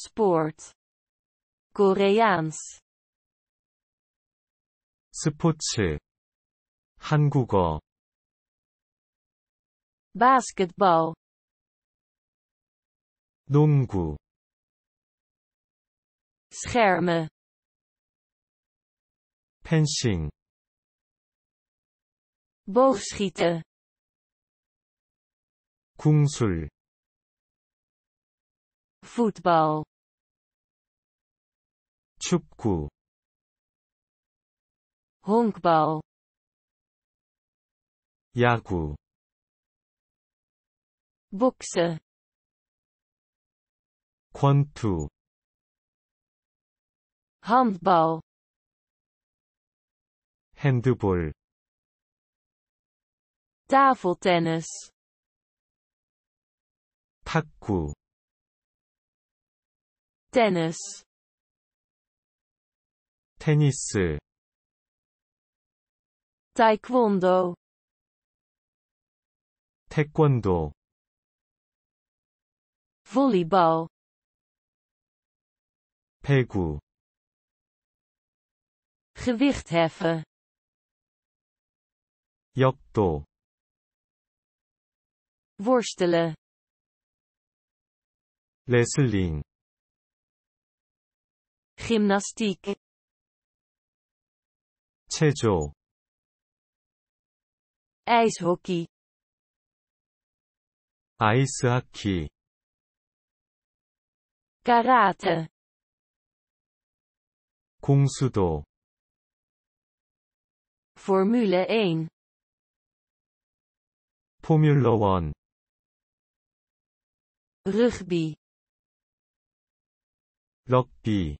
스포츠 Koreaans 스포츠 한국어 basketbal 농구 schermen 펜싱 boogschieten 궁술 Football. 축구 honkbal 야구 boksen 권투 Handball, 핸드볼 tafeltennis 탁구 Tennis, Taekwondo, taekwondo, 태권도 volleyball gewicht heffen worstelen wrestling gymnastiek 체조 ijshockey 아이스하키 karate 공수도 Formule 1 Formule 1 rugby Rugby.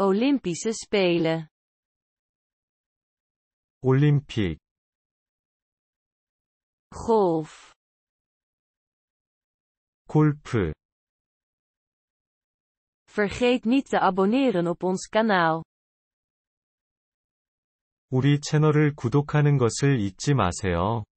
Olympische Spelen. 올림픽 golf 골프 Vergeet niet te abonneren op ons kanaal. 우리 채널을 구독하는 것을 잊지 마세요.